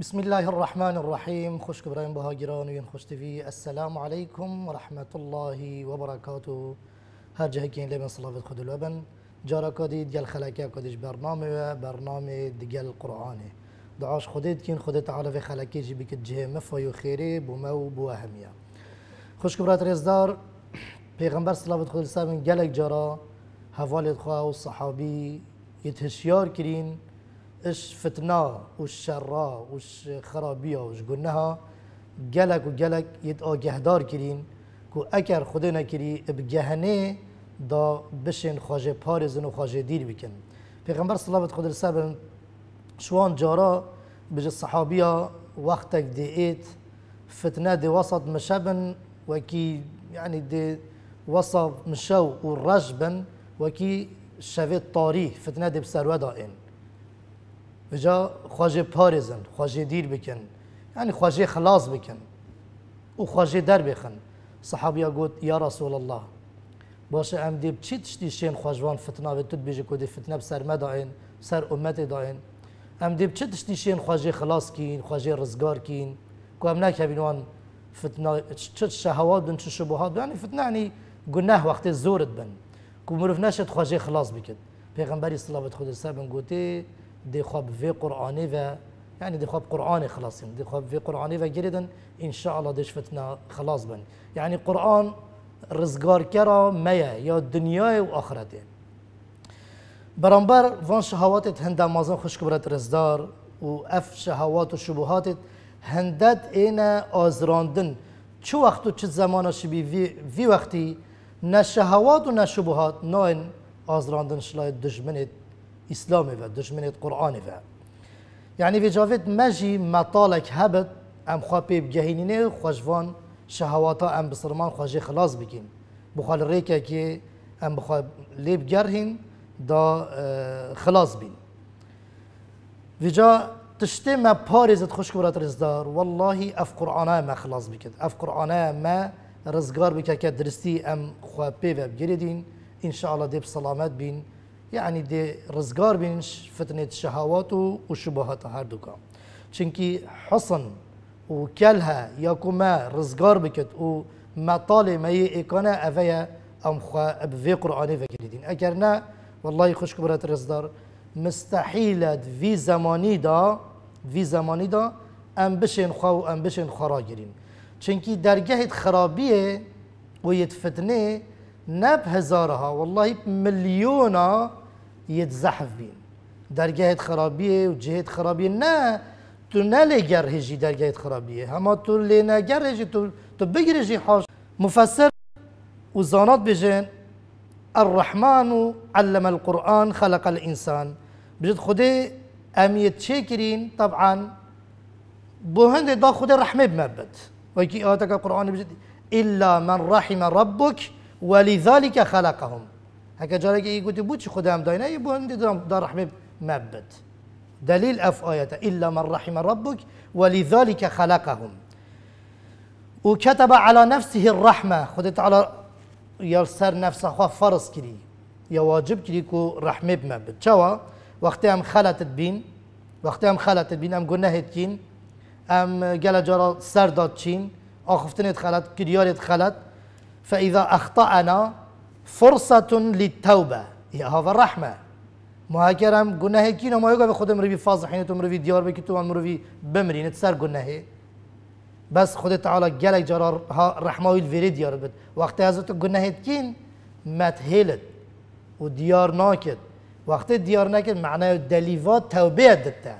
بسم الله الرحمن الرحيم خوش برایم بهاگیران وين خوش تیوی السلام عليكم ورحمة الله وبركاته هر جهه که این لبن صلوات خود لبن جارا کدید گل خلقی کدیش برنامه و برنامه القرآن دعاش خودت کن خودت تعالى في خلاكي بکت جه مفای و خیره بومه بو اهمیه خوش كبرات رزدار پیغمبر صلوات خود لسامن گلک جارا حوالت خواه و صحابی يتهشيار كرين اش فتناه وش شراه وش خرابيه وش قلناها جلك وجلك يدقى جهدار كرين كو اكر خدنا كري بجهنه دا بشن خاجه پارزن و خاجه دیر بکن پیغمبر الله عليه وسلم شوان جارا بج الصحابيه وقتك ديت فتنه دي وسط مشابن وكي يعني دي وسط مشو ورجبن وكي شفت طاري فتنه دي بسروا دائم بجا خواجه پارزن خواجه دیر بکن یعنی خواجه خلاص بکن او خواجه در بخن صحابیا گوت یا رسول الله باشه ام دیب چی تشتی شین خواجوان فتنه به تد بیجه کودی فتنه بسر ما داین سر امت داین ام دیب چی تشتی شین خواجه خلاص کین خواجه رزگار کین که ام نکه بینوان فتنه چه شهوات بن چه شبهات بن یعنی فتنه یعنی گناه وقت زورت بن که مروف نشد خواجه خلاص بکد پیغمبری صلابت خود سر بن گوتی دي خب في قرآني و يعني دي خب قرآني خلاص دي خب في قرآني و جريدن إن شاء الله دي شفتنا خلاص بن يعني قرآن رزقار كرا ميا يا الدنيا و آخرته فان وان شهواتت هند مازن خشكبرت رزدار و اف شهوات و شبهاتت هندت اینا آزراندن چه وقت و چه زمان شبی وی, وی وقتی نه شهوات و نه شبهات نه آزراندن شلای دجمنت اسلامي و دشمنت قرآنی و یعنی يعني وی جاوید مجی مطالک هبت ام خواه پیب گهینینه خوشوان شهواتا ام بسرمان خوشي خلاص بكين بخال ريكا كي ام بخواه ليب گرهین دا آه، خلاص بین ویجا تشتي ما بارزت خوش کبرات رزدار والله اف قرآن ما خلاص بكت اف قرآن ما رزقار بكا كدرستي ام خواه پیب گریدین ان شاء الله ديب سلامات بين يعني دي رزقار بين فتنة الشهوات والشبهات هاردوكا چونكي حصن وكلها ياكما رزقار بكت ومطالي ما يكون أفيا أم خوا أبفي قرآني فكريدين أكرنا والله خوش كبرت رزدار مستحيل في زماني دا في زماني دا أم بشين خوا أم بشين خراجرين چونكي درجة خرابية ويت فتنه نب هزارها والله مليونا يتزحف بين درجات خرابية وجهات خرابية نا نه تو نلگر هجی درجات خرابية هما تو لنگر جي تو تو بگیرجی حاش مفسر وزانات بجين الرحمن علم القرآن خلق الإنسان بجد خده أميت شاكرين طبعا هند دا خده رحمة بمبت وكي آتك القرآن بجد إلا من رحم ربك ولذلك خلقهم هكا جارك يقول بوتش خدام داينا يبون دار رحمة مبت دليل أف آية إلا من رحم ربك ولذلك خلقهم وكتب على نفسه الرحمة خدت على يلسر نفسه خوا فرض كري يواجب كري كو رحمة مبت شوا وقت أم خلطت بين وقت أم خلطت بين أم قلنا هتكين أم قال جارا سر داد چین آخفتنت خلط کریارت خلط فاذا اخطأنا فرصة للتوبة يا هذا الرحمة ما هکرم گناه کی نما یوگا بخدم ربي فاز حين تو روی ديار بکی تو من روی بمری نت سر گناهه بس خود تعالی گلک جرا رحمه ویری دیار بد وقت هذا تجناه گناهت کین مت وديار و دیار ديار وقتی معناه نکد توبه دته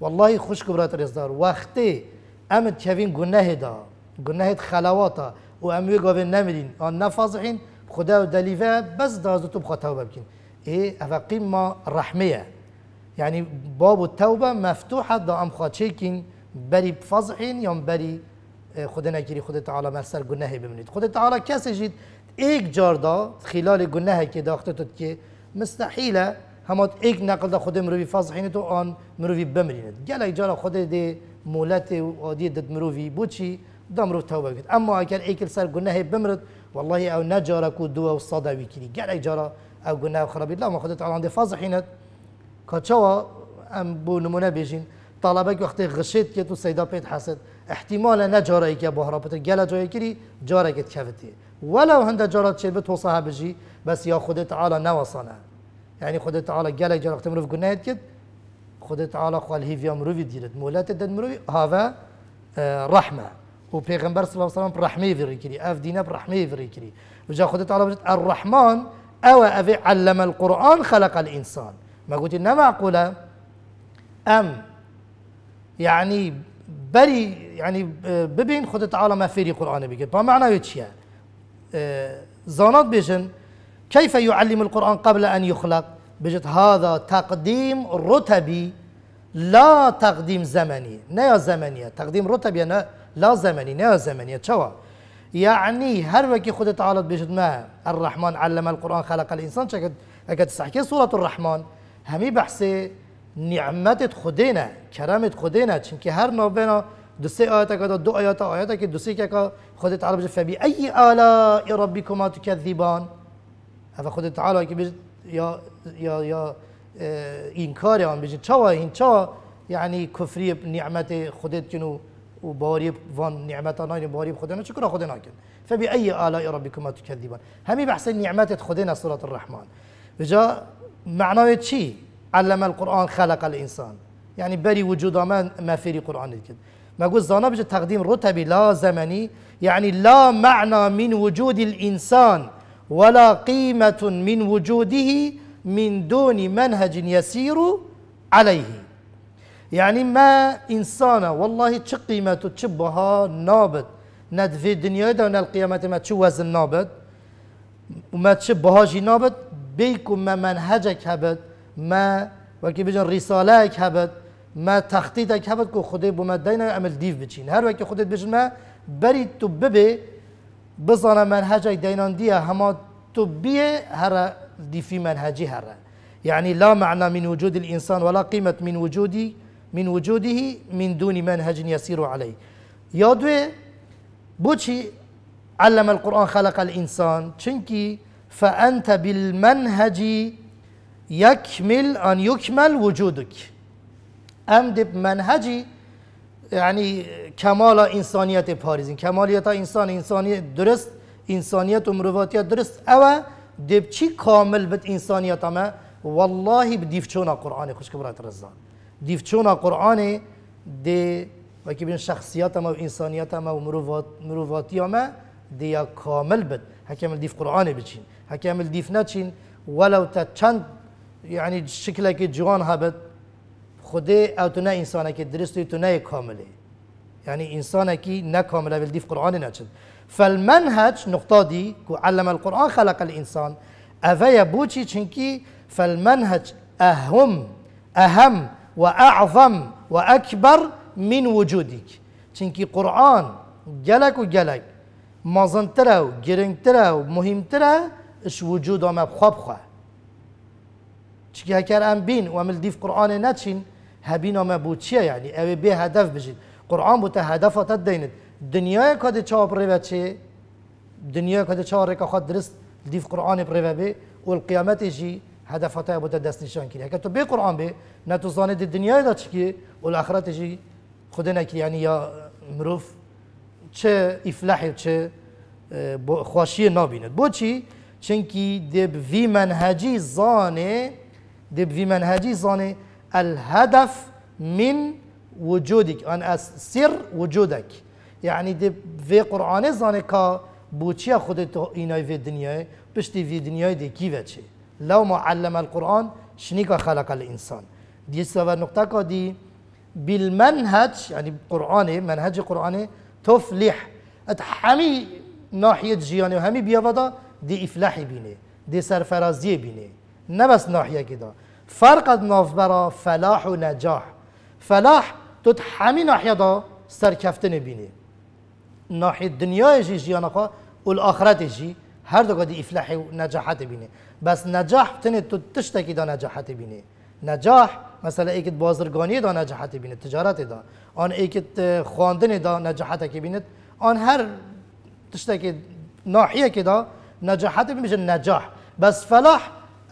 والله خوش كبرات رزدار وقت امت کوین جناه دا جناه خلواتا وامي قابل نمرين آن خدا و دلیوه بس دازو تو بخوا توبه بکن ای اوه قیمه رحمه يعني باب التوبة مفتوحة دا أم خاتشيكين بري بفضحين يوم بري اه، خدا نكري خدا تعالى مسر جناهي بمنيت خدا تعالى كاسي جيد ايك جار دا خلال جناهي كي داختتت كي مستحيلة همات ايك نقل دا خدا مروفي فضحين تو آن مروفي بمرينت جالا جارا خدا دي مولاتي وادي دد مروفي بوشي دا مروف توبة بكت أما أكل ايك السر جناهي بمرت والله او نجر کو دو او صدا ویکری گلک جارا او قلنا خرب لا ما خدا تعالی عند فازحینت كتشوا ام بو نمونه بيجين طلبك وقت غشيت كي تو سيدا بيت حسد احتمال نجر اي كي ابو بتر قال جاي كري جرى كت كفتي ولو هند جرى شربت وصها بجي بس يا خدت تعالى نوصنا يعني خدت تعالى جلا جرى وقت مروف قلنا كت خدت تعالى قال هي هيفيا مروفي ديرت مولات الدمروي هذا آه، رحمة و پیغمبر صلی الله علیه و سلم رحمی وری کری اف دینا رحمه وری کری و جا خود تعالی بجت الرحمن او اف علم القرآن خلق الانسان ما قلت نه معقوله ام يعني بري يعني ببين خود تعالی ما فيري قرآن بيجي بمعنى يتشيا اه، زانات بیشن كيف يعلم القرآن قبل أن يخلق بجد هذا تقديم رتبي لا تقديم زمني لا زمنية تقديم رتبي أنا لا زمني نه زمني چوا يعني هر وكي خود تعالى بشد ما الرحمن علم القرآن خلق الانسان شكد أكد سحكي سورة الرحمن همي بحثي نعمت خودنا كرامت خودنا چنك هر نوبنا دو سي آیت که دو آیت آیت که دو سي که خود تعالى بجد فبی ای آلاء ربكما تكذبان هفا خود تعالى که بجد يا يا يا إنكاري اه، آن بجد چوا هين چوا يعني کفری نعمت خودت کنو وباريب فان نعمت ناين باريب خدنا شكرا خدنا كن فبأي آلاء ربكما تكذبان همي بحث نعمات خدنا سورة الرحمن وجا معناه شي علم القرآن خلق الإنسان يعني بري وجود ما ما في القرآن كده ما قلت زانا بجا تقديم رتبي لا زمني يعني لا معنى من وجود الإنسان ولا قيمة من وجوده من دون منهج يسير عليه يعني ما إنسانة والله تش قيمته تشبها نابد ند في الدنيا دا ونا القيامة ما تشوز النابد وما بها جي نابد بيكم ما منهجك هبت ما وكي بجن رسالك هبت ما تخطيطك هبت كو بو ما دينا عمل ديف بچين هر وكي خدي بجن ما بري تببي بزانا منهجك دينان ديا هما تبيه هر دي في منهجي هر يعني لا معنى من وجود الإنسان ولا قيمة من وجودي من وجوده من دون منهج يسير عليه يا دوي بوشي علم القرآن خلق الإنسان چنكي فأنت بالمنهج يكمل أن يكمل وجودك أم دب منهجي يعني كمال إنسانية بارزين كمالية انسان إنسانية درست إنسانية ومروفاتية درست او دبچی كامل بت إنسانية ما والله بديفتشونا چون قرآن خوش کبرات رزان دیفچونا قرآن دی و که بین شخصیت ما و انسانیت ما و مروفات مروفاتی ما دیا کامل بد حکم دیف قرآن بچین حکم دیف نچین ولو تا چند یعنی شکل که جوان هبد خود او تو نه انسان که درست تو نه کامله یعنی إنسان نه کامله ولی دیف قرآن نجد فالمنهج نقطة دی که علم القرآن خلق الإنسان أفيا بوچی چنکی فالمنهج أهم أهم وأعظم وأكبر من وجودك چونکی قرآن جلك و مازن ترى و ترى و ترى اش وجود وما بخواب خواه چونکی هكار ام بین و امل دیف قرآن ناتشين هبين وما بود يعني یعنی اوه به هدف بجد قرآن بود هدفات دیند دنیای کاد چاپ رو چه دنیای کاد چاپ رو که خود درست دیف قرآن پریوه بی و القیامت جی هدفاتها بوده دست نشان کری اگر تو به قرآن به نه تو زانه دنیای دا چکی و الاخرات جی خود نکری یعنی یا مروف چه افلاح چه خواشی اه، نابیند بو چی؟ چنکی دب وی منهجی زانه دب وی منهجی زانه الهدف من وجودك أن السر وجودك يعني دب في قرآن زانه كا بوچيا خودت ايناي في الدنيا بشتي في الدنيا دي كيفه چه لو علم القرآن شنيك خلق الإنسان دي سوا نقطة دي بالمنهج يعني قرآني منهج قرآني تفلح همي ناحية جياني وهمي بيافدا دي إفلاحي بيني دي سرفرازي بيني نه ناحية كده فرق برا فلاح ونجاح فلاح تتحمي همي ناحية دا سركفتن بيني ناحية دنيا جي جيانا والآخرة جي هر دو دی افلاحی و نجاحت بینه بس نجاح تنه تو تشتکی دا نجاحت بینه نجاح مثلا ایکت بازرگانی دا نجاحت بینه تجارت دا آن ایکت خواندن دا نجاحت کی بینه آن هر تشتکی ناحیه که دا نجاحت میشه نجاح بس فلاح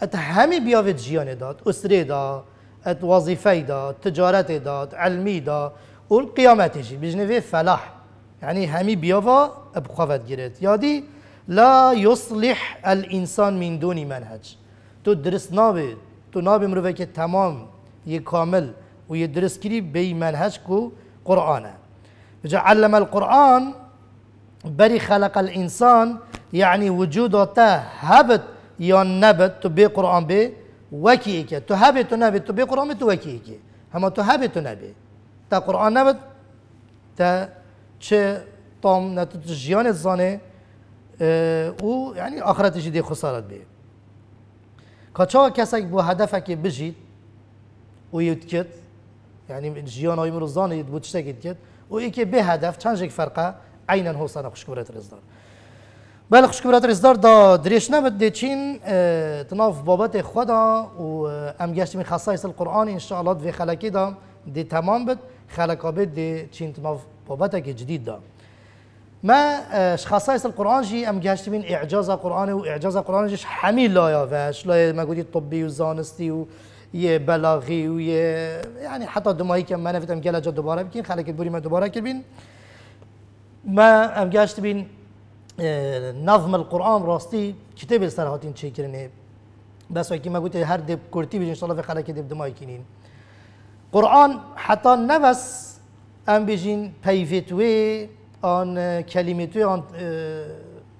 ات همی بیاوید جیانه داد اسره دا ات وظیفه دا تجارت داد علمی دا و قیامتشی بجنوی فلاح یعنی همی بیاوا بخوافت گیرد یادی لا يصلح الانسان من دون منهج تو درس نابي تو نابي مروه تمام یه كامل و یه درس كري بي منهج كو قرآنه بجا علم القرآن بري خلق الإنسان يعني وجوده هبت يا نبت تو بي قرآن بي وكي تو هبت تو نبت تو بي قرآن بي وكيك هما تو هبت تو نبي تا قرآن نبت تا چه نتو تجيان الزاني او یعنی آخرتش دی خسارت به کاچا کسک با هدف که بجید او یوت یعنی جیان های مرزان یوت بود کرد او ای که به هدف چند یک فرقه عینا حسن خوشکبرت رزدار بله خوشکورت رزدار دا دریش نبود چین تناف بابت خدا و امگشت می سل القرآن انشاءالله دوی خلکی دا دی تمام بد خلقابت دی چین تناف بابت که جدید دا ما آه، خصائص القرآن جي ام جهشت من اعجاز قرآن و اعجاز قرآن جش همین لایاوش لا ما طبی طبي وزانستي و یه بلاغی و یه یعنی حتی دمایی که من نفتم گل جا دوباره بکن خلک بوری ما دوباره کردین ما ام گشت بین آه، نظم القرآن راستی کتاب سرهاتین چه کرنه بس وکی ما گوتی هر دب کرتی بیجن انشاءالله به خلک دب دمایی کنین قرآن حتی نبس ام بیجین پیفتوی آن اه، کلمه توی آن اه،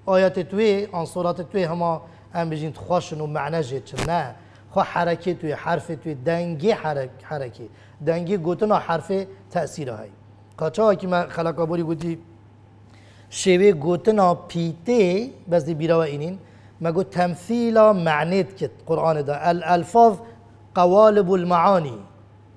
آیات توی آن صورت توی همه ام بجین خواشن و معنی جه نه خو حرکت توی حرف توی دنگی حرک حرکی دنگی گوتنا حرف تاثیر های قاچا که من خلقا بوری گوتی شیوه گوتنا پیته بس دی بیرا و اینین مگو تمثیلا معنیت کت قرآن دا الالفاظ قوالب المعانی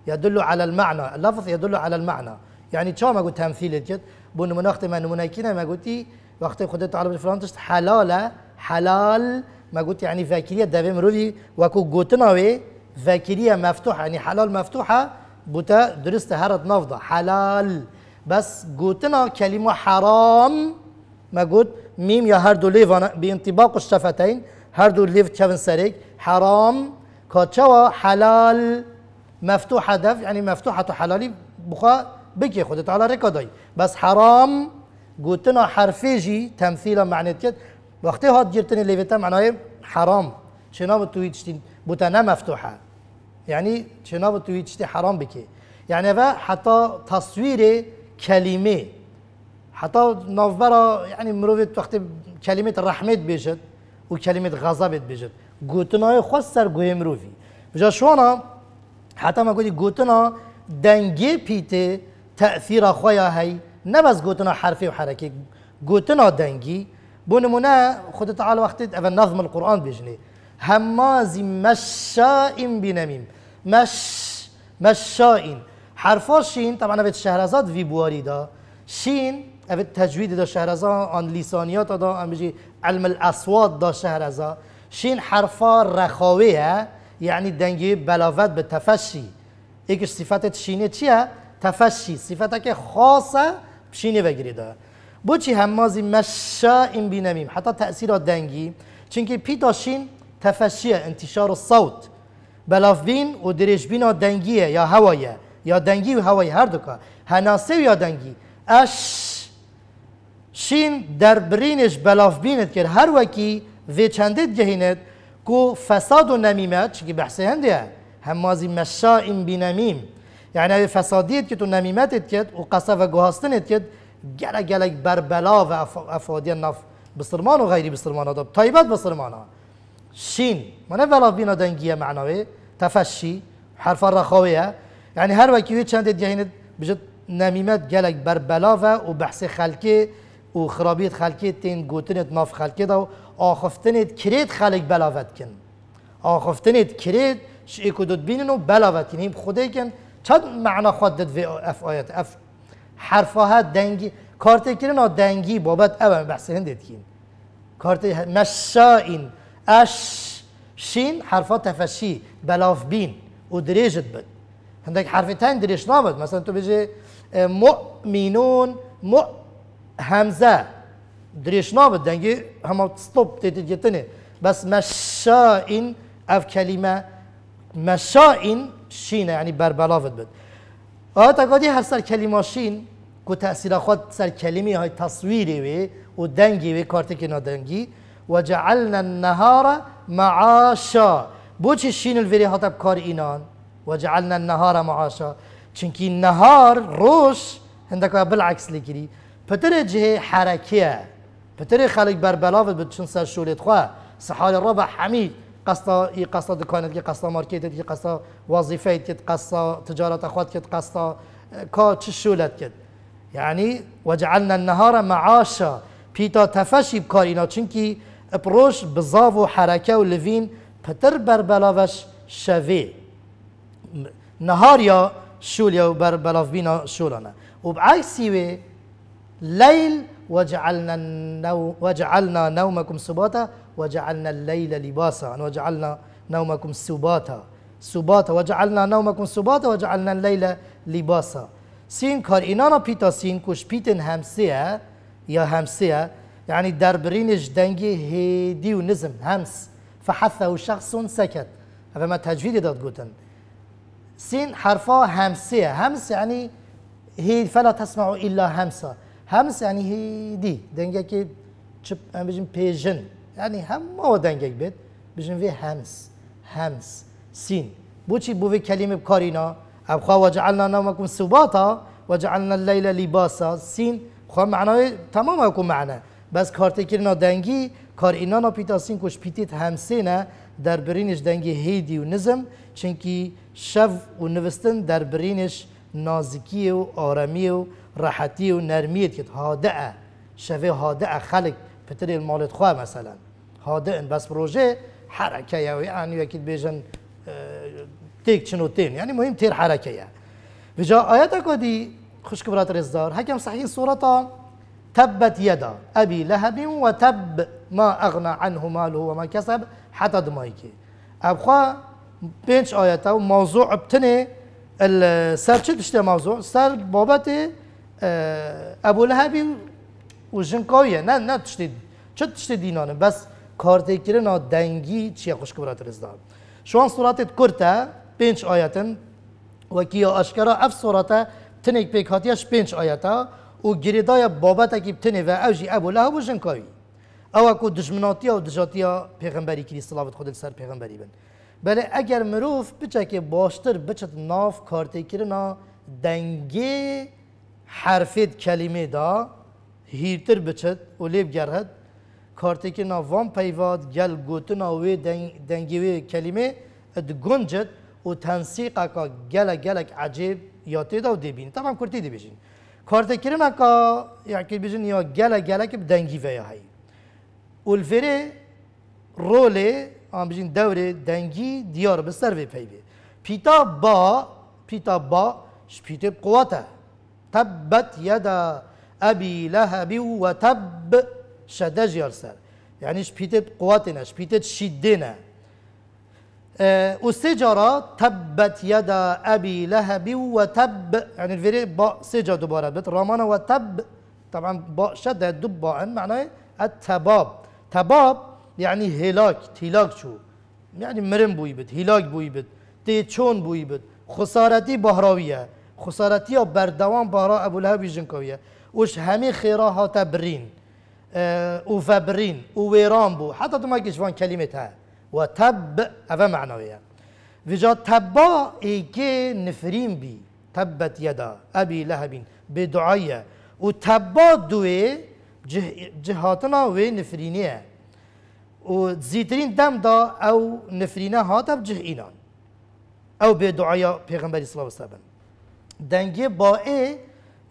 يدل على المعنى اللفظ يدل على المعنى يعني شو ما قلت تمثيل بون مناخت من نمونه کینه ما گوتی وقتی خودت تعالی فلان تشت حلاله حلال ما قلت يعني فاكرية دافي مرودي وكو قوتناوي فاكرية مفتوحة يعني حلال مفتوحة بوتا درست هرد نفضة حلال بس قوتنا كلمة حرام ما قلت ميم يا هردو ليف بانطباق الشفتين هردو ليف تشافن سريك حرام كوتشوا حلال مفتوحة دف يعني مفتوحة حلالي بخا بكي خدت على ركضي بس حرام گوتنا حرفی جی تمثیلا معنیت کرد وقتی هات گرتنی لیویتا معنای حرام چناب توی چتین بوتا نمفتوحه یعنی چناب توی چتی حرام بکی یعنی و حتی تصویر کلمه حتی نوبرا یعنی مرویت وقتی کلمه رحمت بیشد و کلمه غضبت بیشد گوتنای خود سر گوی مروفی بجا شوانا حتی ما گوتنا دنگی پیته تأثیر خۆیان هەی نەبەس گوتنە حرفی و حرەکی گوتنە دەنگی بۆ نمونە تعال وقتت ئەە نظم القران بژنێ هەمازی مەشائیم بینەمیم مش مەشائین حرفا شین طبعا ئەوێت شهرزاد وی بواریدا شین ئەوێت تەجوید دا شهرزاد ئەن لیسانیاتا دا ئەم بژی علم الاسواد دا شهرزاد شین حرفا رەخاوەیە یعنی دەنگی بەلاوەت بە تەفەشی ئێکش صفاتت شینێ چییە؟ تفشی صفت که خاصه پشینی بگیرید بو چی هممازی مشا این بینمیم حتی تأثیر دنگی چونکه پی داشین تفشیه انتشار صوت بلاف بین و درش بین دنگیه یا هوایه یا دنگی و هوای هر دو که هناسه یا دنگی اش شین در برینش بلاف بیند که هر وکی وی چندت جهیند کو فساد و نمیمه چونکه بحثه هنده هممازی مشا این بینمیم یعنی فسادیت کرد و نمیمتت کرد و قصه و گوهاستنت کرد گلک بربلا و افادی نف بسرمان و غیری بسرمان ها طایبت بسرمان ها شین منه ولا بینا دنگیه معنوی تفشی حرف رخاویه یعنی هر وکی چند دیهینت بجد نمیمت گلک بربلا و و بحث خلکی و خرابیت خلکی تین گوتنت ناف خلکی دا و آخفتنت کرید خلک بلاوت کن آخفتنت کرید شیکو دود بینن و بلاوت کن هم خوده کن چند معنا خود داد وی اف آیت اف حرفا ها دنگی کارت کرن دنگی بابت اول بحث هندید کین کارت مشاین اش شین حرف تفشی بلاف بین و دریجت بد هندک حرفتان دریج نبود مثلا تو بجه مؤمنون مؤ همزه دریش نبود دنگی همه ستوب تیتید گتنه بس مشاین اف کلمه مشاین شین یعنی بر بربلاوت بد آیت تقادی هر سر کلمه شین کو تأثیر خود سر کلمه های تصویری وی و دنگی وی کارت که ندنگی و جعلنا النهار معاشا بو چی شین الوری حتب کار اینان و جعلنا النهار معاشا چنکی نهار روش هندکا بالعکس لکری پتر جه حرکیه پتر خلق بربلاوت بد چون سر شولت خواه سحال ربع حمید قصد ای قصد دکانت که قصد مارکتت که قصد وظیفه که قصد تجارت خود که قصد کا آه، چه شولت کرد یعنی يعني وجعلنا النهار معاشا پیتا تفشی بکار اینا چون که پروش بزاو و حرکه و لوین پتر بر بلاوش شوی نهار یا شول یا بر بلاو بینا شولانه و بعکسی و لیل وجعلنا, نو وجعلنا نومكم سباتا وجعلنا الليل لباسا يعني وجعلنا نومكم سباتا سباتا وجعلنا نومكم سباتا وجعلنا الليل لباسا سين كار اینا را سين كوش بيتن همسيا يا همسيا يعني يعني دربرينج دنجي هيدي ونزم همس فحثه شخص سكت هذا ما تجويد داد قوتن سين حرفا همسيا همس يعني هي فلا تسمع إلا همسا همس يعني هيدي دنجي كي تشب بيجن يعني هم odamga bet بيت hams hams sin بوچی بوی کلیم کارینا اب خواه و جعلنا نومکم سباتا و جعلنا اللیل لباسا سین خواه معنای تمام اکو معنا بس کارتکرنا دنگی کار اینا نا پیتاسین کش پیتیت همسینه در برینش دنگی هیدی و نزم چنکی شو و نوستن در برینش نازکی و آرمی و راحتی و نرمیت کت هادعه شفه هادعه خلق پتر المالت خواه مثلا هادئن بس بروجي حركة يعني أكيد بيجن تيك شنو تين يعني مهم تير حركة يعني بجا آياتك ودي خشك برات رزدار هكام صحيح صورة تبت يدا أبي لهب وتب ما أغنى عنه ماله وما كسب حتى دمايكي أبخوا بينش آياته وموضوع ابتني السر تشتي موضوع سر بابتي اه، أبو لهب وجنكوية نا نا تشتي شو تشتي بس کارتکرین نا دنگی چی خوشک برات رزدار شوان صورت کرتا پنج آیتن و کیا اشکرا اف صورتا تنک پیک هاتیش پنج آیتا و گریدای بابتا کیب تنه و او جی ابو لحبو جنکاوی او اکو دجمناتی و دجاتی پیغمبری کلی صلابت خود سر پیغمبری بن بله اگر مروف بچه که باشتر بچه ناف کارتکرین نا دنگی حرفید کلمه دا هیرتر بچه و لیب گرهد kartekina van peyvat gel gotina ve dengevi kelime di gunjet û tensîqa ka gelek gelek ecêb ya tê da dêbîn tam kurtî dibêjin. Kartekirina ka yakêbêjin ya gelek gelek bi dengî veya heyî. Ulverê rolê an bijin devrê dengî diyar bi ser vê peyvê. Pîta ba pîta ba ji pîtê bi quwat e. Tebbet yeda ebî lehebî û we tebb شدج يارسر يعني شبيتت قواتنا شبيتت شدنا اه، وسجرة تبت يدا أبي لهب وتب يعني الفيري با سجا دوبارة بيت رامانا وتب طبعا با شد دب معناه التباب تباب يعني هلاك تلاك شو يعني مرم بويبت هلاك بويبت بوي بويبت خسارتي بهراوية خسارتي بردوان بهرا أبو لهب جنكوية وش همي خيرها برين آه، وفبرين وويران بو حتى ما جشوان كلمتها تب هذا معنوية فجا تبا ايكي نفرين بي تبت يدا ابي لهب بدعية وتبا دوي جه جهاتنا و نفرينيه وزيترين دم دا او نفرينه هاتب جه اينان او بدعية پیغمبر صلى الله عليه وسلم دنگي با اي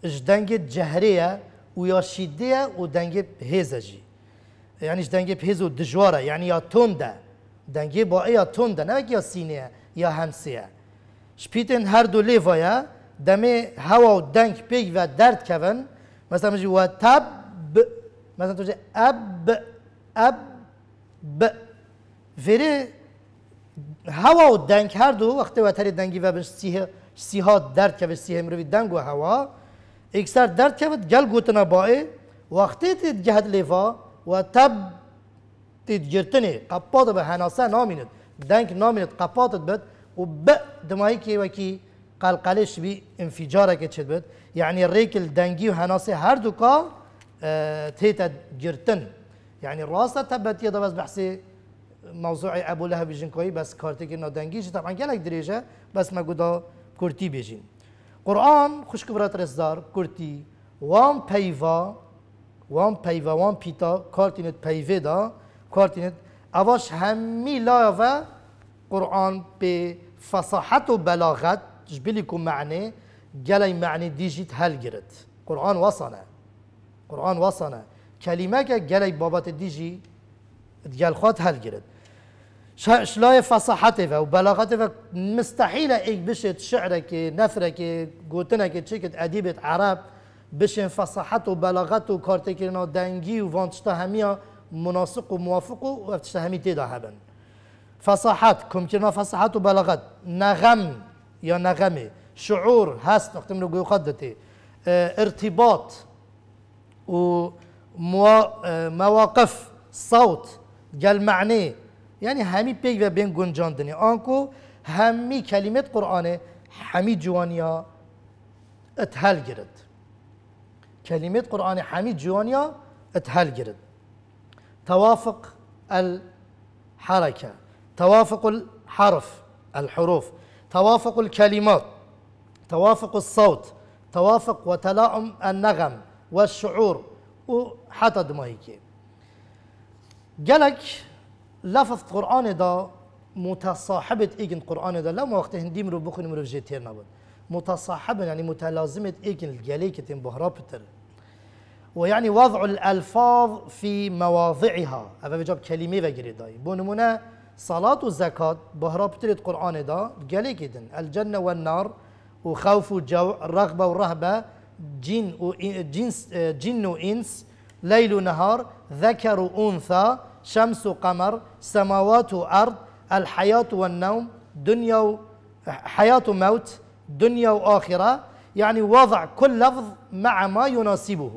اج دنگي جهريه ویاشی دیا و دنگ هیزه جی یعنیش دنگ هیز و دجواره یعنی یا تنده دنگ با یا تنده نه یا سینه یا همسیا. شپیتن هر دو لیوایا دمی هوا و دنگ پیگ و درد کون مثلا مجید و تب ب مثلا تو اب ب اب ب فری هوا و دنگ هر دو وقتی و دنگی و بشتیه سیها درد که بشتیه مروی دنگ و هوا إكسار درد شفت جل قوتنا بائي وقتي تتجهد لفا وتب تتجرتني به بحناسة نامنت دانك نامنت قباطت بد و ب دمائي كي وكي قلقلش بي انفجارك تشد بد يعني الريك و وحناسة هر دوكا اه تيتا جرتن يعني راسة تبت يدا بس بحسي موضوع ابو لهب جنكوي بس كارتي كنا دنجي طبعا قالك دريجه بس ما قدا كورتي بيجين قرآن خشک برات رزدار كرتي وان پیوا وان پیوا وان پیتا کارتینت پیوه دا کارتینت اواش همی لاوا قرآن به فصاحت و بلاغت جبلیکو معنی گلی معنی دیجیت هل گرد قرآن وصنه قرآن وصنه كلمة جالي بابات الديجي تجال خوات هل جرد شلاي فصاحتها وبلاغتها مستحيلة إيك بشت شعرك نثرك قوتنك تشكت أديبة عرب بشن فصاحت وبلاغت وكارتكرنا دنجي وفانتشتا هميا مناسق وموافق وفتشتا همي تيدا هبن فصاحت كمكرنا فصاحته وبلاغت نغم يا نغمي شعور هست نقطة من قدتي ارتباط ومواقف اه، صوت قال معنيه یعنی همی پیک و بین گنجاندنی آنکو همی کلمت قرآن همی جوانیا اتحل گرد كلمة قرآن حميد جوانيا اتهل گرد توافق الحركة توافق الحرف الحروف توافق الكلمات توافق الصوت توافق وتلاؤم النغم والشعور وحتى دمائك قالك لفظ قرآن دا متصاحبة إيجن قرآن دا لما وقت هندي مرو بخونیم مرو جيتير نبود متصاحبة يعني متلازمة إيكن الجليكة بهرابتر ويعني وضع الألفاظ في مواضعها أبا بجاب كلمة وغير داي بونمونا صلاة وزكاة بهرابتر القرآن دا جليكة الجنة والنار وخوف وجوع رغبة ورهبة جن وإنس جن وإنس ليل ونهار ذكر وأنثى شمس وقمر سماوات وأرض الحياة والنوم دنيا حياة وموت دنيا وآخرة يعني وضع كل لفظ مع ما يناسبه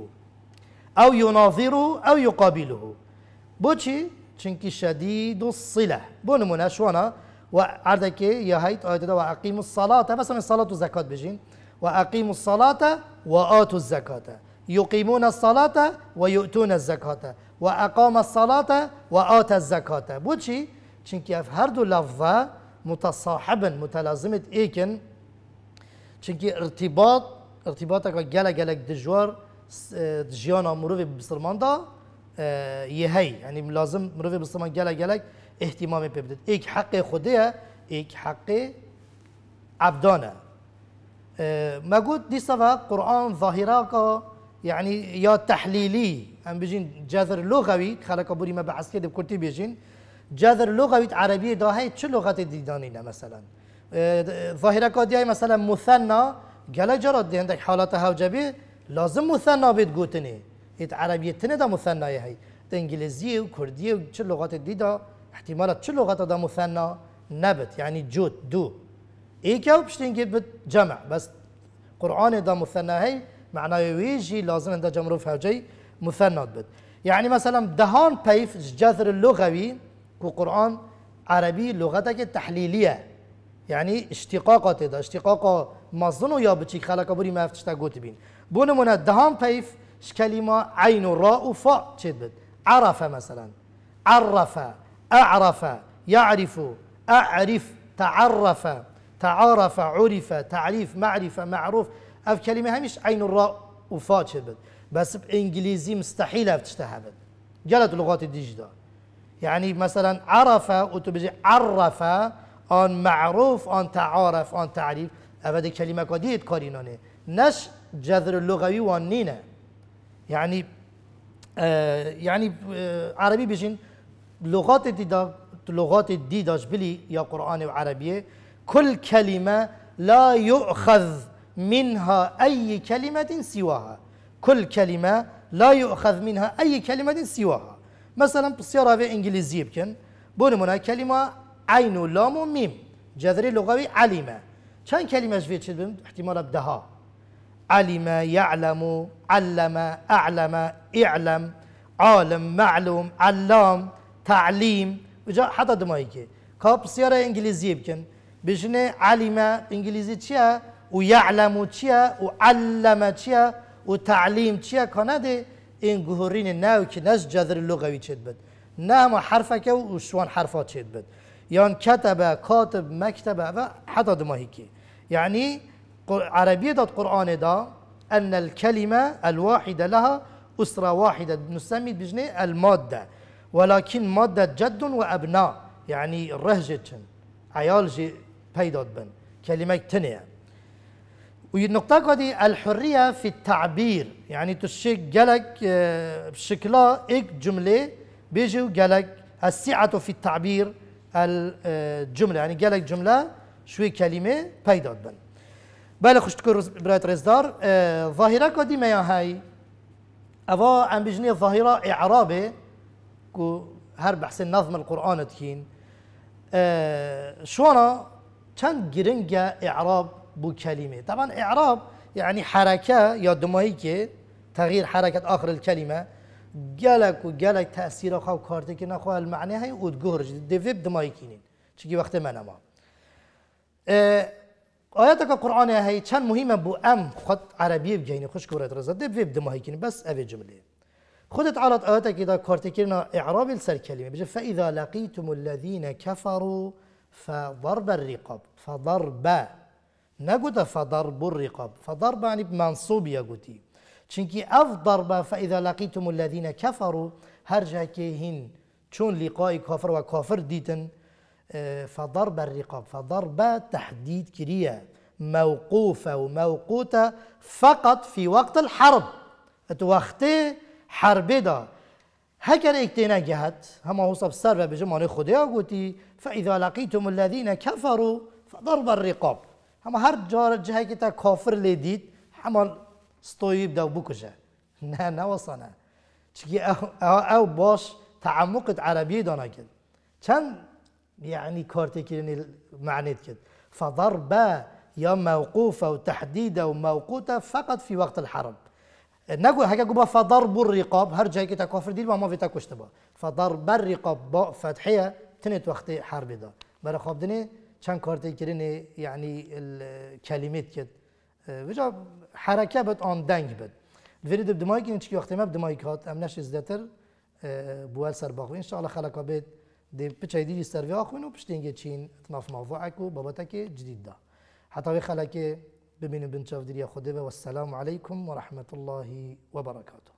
أو يناظره أو يقابله بوتشي چنكي شديد الصلة بونمونا شونا وعردك يا هيت وأقيموا الصلاة بس من الصلاة والزكاة بجين وأقيموا الصلاة وآتوا الزكاة يقيمون الصلاة ويؤتون الزكاة وأقام الصلاة وآتى الزكاة بوشي چونكي اف هر دو لفظة متصاحبا متلازمة ايكن چونكي ارتباط ارتباطك جلا جلا دجوار جيانا اه، مروفي بسرمان دا اه يهي يعني لازم مروفي بسرمان جلا جلا اهتمام ببدت ايك حق خوديه ايك حق عبدانه اه ما قلت دي صفحة قرآن ظاهرة يعني يا تحليلي هم بژین جذر لغوي خلق بوري ما بعسكر دي كردي بيجين جذر لغوي عربي ده هي چه لغات ديدانينا مثلا ظاهرة كادي مثلا مثنى گله جرا دي عندك حالات هوجبي لازم مثنى بيت گوتنه ات عربي تنه ده مثنى هي و وكردي و چه لغت ده احتمالات چه لغت ده مثنى نبت يعني جود دو که وبشتنجي جمع بس قرآن ده مثنى هی معنای ویجی لازم عندها جمروف هوجي مثنى بد يعني مثلا دهان بيف جذر اللغوي وقرآن عربي لغتك تحليلية يعني اشتقاقات ده اشتقاق مظن یا به خلق بری ما تا بين بین منا دهان پیف کلمه عين راء وفاء و بد عرفه مثلا عرفه اعرفه يعرف اعرف تعرف تعارف عرف تعريف معرفه معروف اف كلمه همش عين الراء وفاء چید بد بس بإنجليزي مستحيل تشتهى أبدا جلت لغات الديجيتال يعني مثلا عرف وتبجي عرف آن معروف آن تعارف آن تعريف أبدا كلمة قديد كارينانه نش جذر اللغوي وانينه يعني آه يعني آه عربي بيجين لغات الديدا لغات الديداش بلي يا قرآن وعربية كل كلمة لا يؤخذ منها أي كلمة سواها كل كلمة لا يؤخذ منها أي كلمة سواها مثلا بصيرة في إنجليزية بكن بونمونا كلمة عين ولام وميم جذري لغوي علمة كان كلمة في تشد احتمال بدها علم يعلم علم أعلم اعلم عالم معلوم علام تعليم وجا حتى دمايكي كاب سيارة إنجليزية بكن بجنة علم إنجليزي تشيا ويعلم تشيا وعلم تشيا و تعلیم چیا کنده این گهورین ناو که نز جذر لغوی چید بد نام حرفه که و شوان حرفا چید بد یان کتبه کاتب مکتبه و حتی دماهی که يعني عربية القرآن دا أن الكلمة الواحدة لها أسرة واحدة نسمي بجنة المادة ولكن مادة جد وأبناء يعني رهجة عيال جي بيدات بن كلمة تنية والنقطة دي الحرية في التعبير يعني تشيك جلك آه، بشكل إيك جملة بيجي جلك السعة في التعبير الجملة آه، يعني جلك جملة شوي كلمة بيدات بل بله خوش تكون برايت ريزدار آه، ظاهرة كودي ما هاي أبا عم بجني ظاهرة إعرابي كو هرب حسن نظم القرآن تكين شوانا كان جرينجا اعراب بو كلمة طبعا إعراب يعني حركة يا دمائي تغيير حركة آخر الكلمة جالك و تاثير تأثیر خواه کارته که نخواه المعنی های اود گورج دویب دمایی کنین چکی وقت ما نما آیت اه، که قرآن های مهمه بو ام خط عربی بجين خوش کورت رزا فيب دمایی کنین بس ابي جمله خودت على آياتك إذا دا اعراب السر كلمة بجه فاذا لقيتم الذين كفروا فضرب الرقاب فضرب نجد فضرب الرقاب فضرب يعني بمنصوب بمانسوبیە گوتی چونکی ئەف فإذا لقيتم الذين كفروا هرجا كيهن شون لقاء هین چون ديتن اه، فضرب الرقاب فضرب تحديد فەدەڕ بە ڕیقب فەدەڕ موقوفة وموقوتة فقط في وقت الحرب اتوختي حرب دا هكذا اكتنا جهت هما وصف سر بجمعنا خديا قوتي فإذا لقيتم الذين كفروا فضرب الرقاب اما هر جار جهه که تا کافر لیدید همان ستویب دو بکشه نه نه وصنه چکی او, او باش تعمقت عربی دانا کد چند یعنی کار تکرینی معنید کد فضربه یا موقوفه و تحدیده و موقوت فقط في وقت الحرب نگو هکا گو با فضرب الرقاب هر جایی که تا کافر دید با ما ویتا کشته با فضرب الرقاب با فتحیه تنت وقت حرب دا برای خواب دنی چند کارت گرینی یعنی کلمت کد و اه، جا حرکه بد آن دنگ بد ولی دب دمای کن چی وقتی مب دمای کات ام نش ازدتر اه، بوال سر باقی انشاءالله خلقا بد دب پچای دیجی سر و آخوین و پشتینگه چین اتناف موضوعک و بابتک جدید دا حتی وی خلقه ببینیم بنچاف دیری خوده و السلام علیکم و رحمت الله و برکاته